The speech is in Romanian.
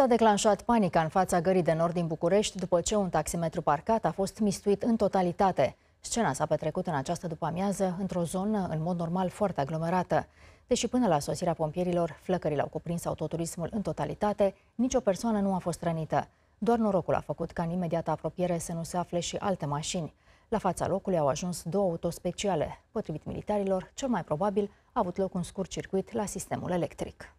S-a declanșat panica în fața gării de nord din București după ce un taximetru parcat a fost mistuit în totalitate. Scena s-a petrecut în această după-amiază într-o zonă în mod normal foarte aglomerată. Deși până la sosirea pompierilor, flăcările au cuprins autoturismul în totalitate, nicio persoană nu a fost rănită. Doar norocul a făcut ca în imediată apropiere să nu se afle și alte mașini. La fața locului au ajuns două autospeciale. Potrivit militarilor, cel mai probabil a avut loc un scurt circuit la sistemul electric.